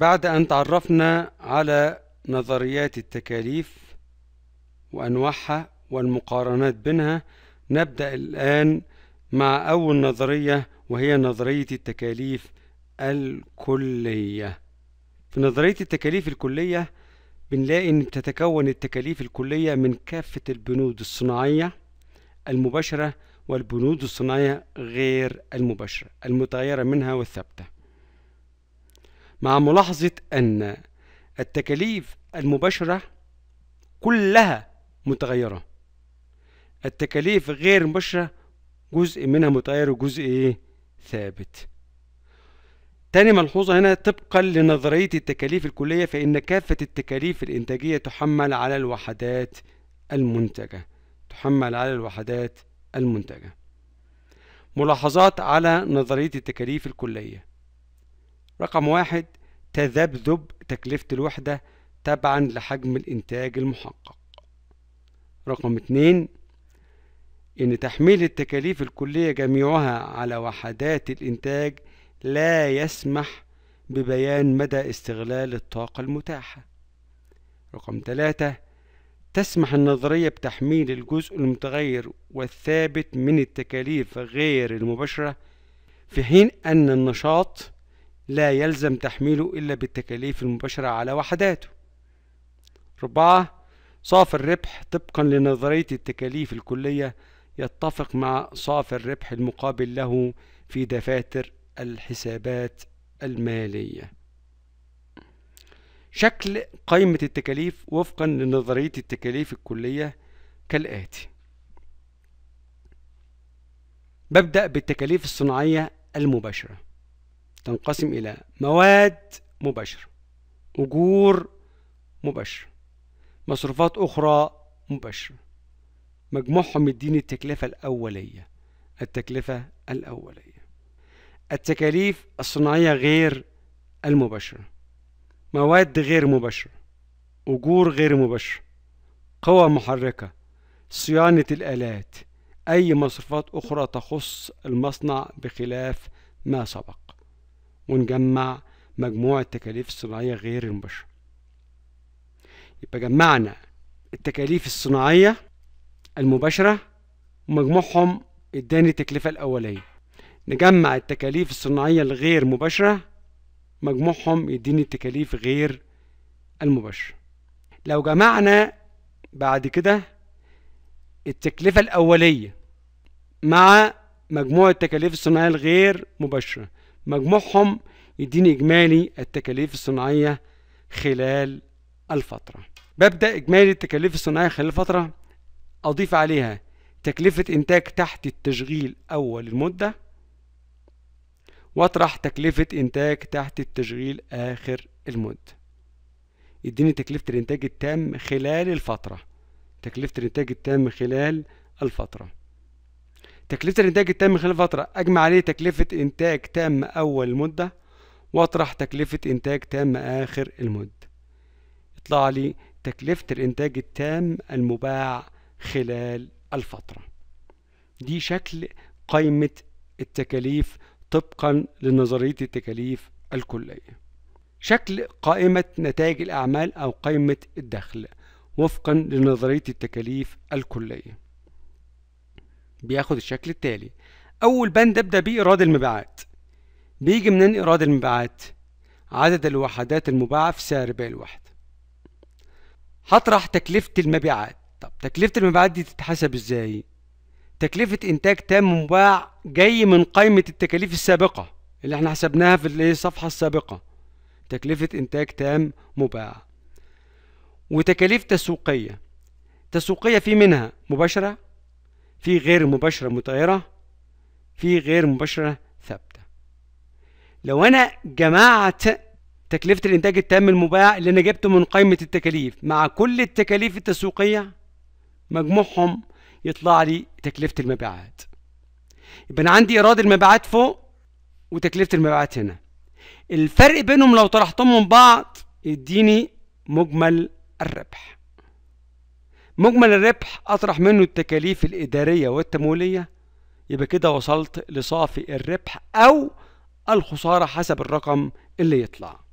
بعد أن تعرفنا على نظريات التكاليف وأنواعها والمقارنات بينها نبدأ الآن مع أول نظرية وهي نظرية التكاليف الكلية في نظرية التكاليف الكلية بنلاقي إن تتكون التكاليف الكلية من كافة البنود الصناعية المباشرة والبنود الصناعية غير المباشرة المتغيرة منها والثابتة مع ملاحظة أن التكاليف المباشرة كلها متغيرة التكاليف غير مباشرة جزء منها متغير وجزء إيه؟ ثابت تاني ملحوظة هنا طبقا لنظرية التكاليف الكلية فإن كافة التكاليف الإنتاجية تحمل على الوحدات المنتجة تحمل على الوحدات المنتجة ملاحظات على نظرية التكاليف الكلية رقم واحد تذبذب تكلفة الوحدة تبعا لحجم الإنتاج المحقق رقم اتنين إن تحميل التكاليف الكلية جميعها على وحدات الإنتاج لا يسمح ببيان مدى استغلال الطاقة المتاحة رقم ثلاثة تسمح النظرية بتحميل الجزء المتغير والثابت من التكاليف غير المباشرة في حين أن النشاط لا يلزم تحميله إلا بالتكاليف المباشرة على وحداته. ربعة صافي الربح طبقا لنظرية التكاليف الكلية يتفق مع صافي الربح المقابل له في دفاتر الحسابات المالية. شكل قائمة التكاليف وفقا لنظرية التكاليف الكلية كالآتي: ببدأ بالتكاليف الصناعية المباشرة. تنقسم إلى مواد مباشرة أجور مباشرة مصروفات أخرى مباشرة مجموعهم يديني التكلفة الأولية التكلفة الأولية التكاليف الصناعية غير المباشرة مواد غير مباشرة أجور غير مباشرة قوى محركة صيانة الآلات أي مصروفات أخرى تخص المصنع بخلاف ما سبق ونجمع مجموع التكاليف الصناعية غير المباشرة يبقى جمعنا التكاليف الصناعية المباشرة ومجموعهم اداني التكلفة الأولية نجمع التكاليف الصناعية الغير مباشرة مجموعهم يديني التكاليف غير المباشرة لو جمعنا بعد كده التكلفة الأولية مع مجموع التكاليف الصناعية الغير مباشرة مجموعهم يديني إجمالي التكاليف الصناعية خلال الفترة ببدأ إجمالي التكاليف الصناعية خلال الفترة أضيف عليها تكلفة إنتاج تحت التشغيل أول المدة وأطرح تكلفة إنتاج تحت التشغيل آخر المدة يديني تكلفة الإنتاج التام خلال الفترة تكلفة الإنتاج التام خلال الفترة تكلفة الإنتاج التام خلال فترة أجمع عليه تكلفة إنتاج تام أول المدة وأطرح تكلفة إنتاج تام آخر المدة يطلع لي تكلفة الإنتاج التام المباع خلال الفترة دي شكل قائمة التكاليف طبقا لنظرية التكاليف الكلية شكل قائمة نتائج الأعمال أو قائمة الدخل وفقا لنظرية التكاليف الكلية بياخد الشكل التالي أول بند أبدأ بيه إيراد المبيعات بيجي منين إيراد المبيعات؟ عدد الوحدات المباعة في سعر بيع الوحدة هطرح تكلفة المبيعات طب تكلفة المبيعات دي تتحسب إزاي؟ تكلفة إنتاج تام مباع جاي من قائمة التكاليف السابقة اللي احنا حسبناها في الصفحة السابقة تكلفة إنتاج تام مباع وتكاليف تسويقية تسويقية في منها مباشرة في غير مباشرة متغيرة في غير مباشرة ثابتة لو أنا جمعت تكلفة الإنتاج التام المباع اللي أنا جبته من قائمة التكاليف مع كل التكاليف التسويقية مجموعهم يطلع لي تكلفة المبيعات يبقى أنا عندي إيراد المبيعات فوق وتكلفة المبيعات هنا الفرق بينهم لو طرحتهم من بعض يديني مجمل الربح مجمل الربح أطرح منه التكاليف الإدارية والتمويلية يبقى كده وصلت لصافي الربح أو الخسارة حسب الرقم اللي يطلع